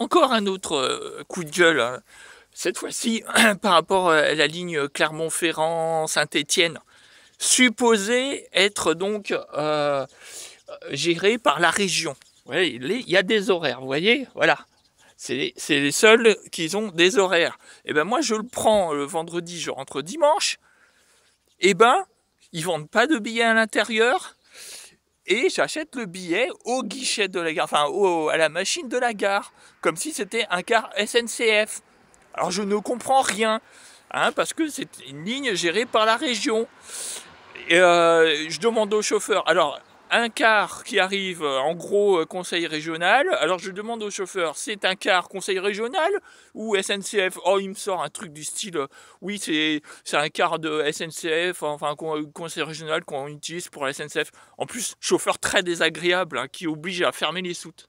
encore un autre euh, coup de gueule, hein. cette fois-ci par rapport euh, à la ligne euh, Clermont-Ferrand-Saint-Étienne, supposée être donc gérée par la région. il y a des horaires, vous voyez Voilà. C'est les, seuls qui ont des horaires. Et eh ben moi, je le prends le vendredi, je rentre dimanche. Et eh ben, ils vendent pas de billets à l'intérieur et j'achète le billet au guichet de la gare, enfin à la machine de la gare, comme si c'était un car SNCF. Alors je ne comprends rien, hein, parce que c'est une ligne gérée par la région. Et euh, je demande au chauffeur, alors un quart qui arrive euh, en gros euh, conseil régional. Alors je demande au chauffeur, c'est un quart conseil régional ou SNCF Oh, il me sort un truc du style, euh, oui, c'est un quart de SNCF, enfin conseil régional qu'on utilise pour la SNCF. En plus, chauffeur très désagréable hein, qui oblige à fermer les soutes.